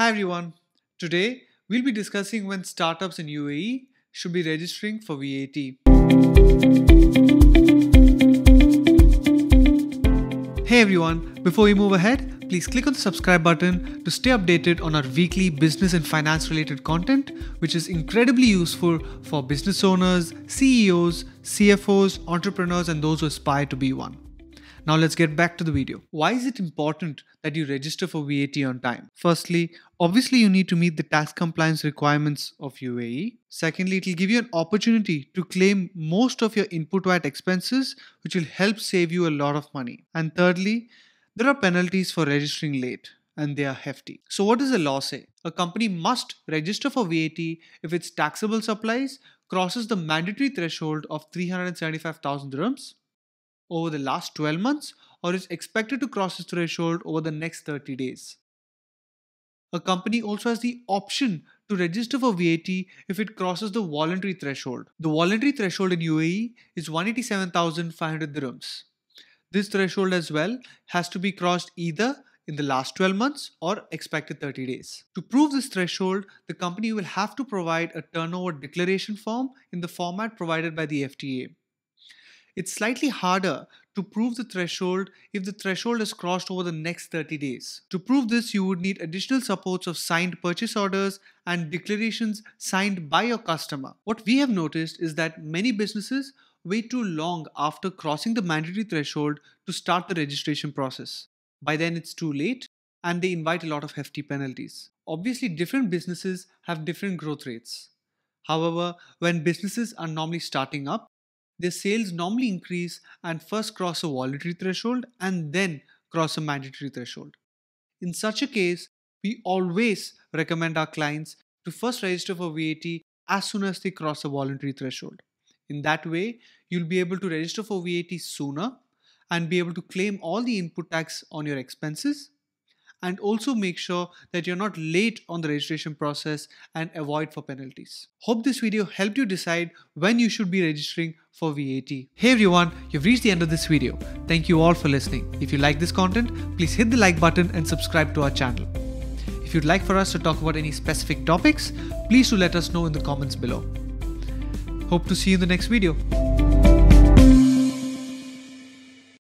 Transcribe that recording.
Hi everyone. Today we'll be discussing when startups in UAE should be registering for VAT. Hey everyone, before we move ahead, please click on the subscribe button to stay updated on our weekly business and finance related content, which is incredibly useful for business owners, CEOs, CFOs, entrepreneurs, and those who aspire to be one. Now let's get back to the video. Why is it important that you register for VAT on time? Firstly, obviously you need to meet the tax compliance requirements of UAE. Secondly, it will give you an opportunity to claim most of your input VAT expenses, which will help save you a lot of money. And thirdly, there are penalties for registering late and they are hefty. So what does the law say? A company must register for VAT if its taxable supplies crosses the mandatory threshold of 375,000 dirhams over the last 12 months or is expected to cross the threshold over the next 30 days. A company also has the option to register for VAT if it crosses the voluntary threshold. The voluntary threshold in UAE is 187,500 dirhams. This threshold as well has to be crossed either in the last 12 months or expected 30 days. To prove this threshold, the company will have to provide a turnover declaration form in the format provided by the FTA it's slightly harder to prove the threshold if the threshold is crossed over the next 30 days. To prove this, you would need additional supports of signed purchase orders and declarations signed by your customer. What we have noticed is that many businesses wait too long after crossing the mandatory threshold to start the registration process. By then, it's too late and they invite a lot of hefty penalties. Obviously, different businesses have different growth rates. However, when businesses are normally starting up, their sales normally increase and first cross a voluntary threshold and then cross a mandatory threshold. In such a case, we always recommend our clients to first register for VAT as soon as they cross a voluntary threshold. In that way, you'll be able to register for VAT sooner and be able to claim all the input tax on your expenses and also make sure that you're not late on the registration process and avoid for penalties. Hope this video helped you decide when you should be registering for VAT. Hey everyone, you've reached the end of this video. Thank you all for listening. If you like this content, please hit the like button and subscribe to our channel. If you'd like for us to talk about any specific topics, please do let us know in the comments below. Hope to see you in the next video.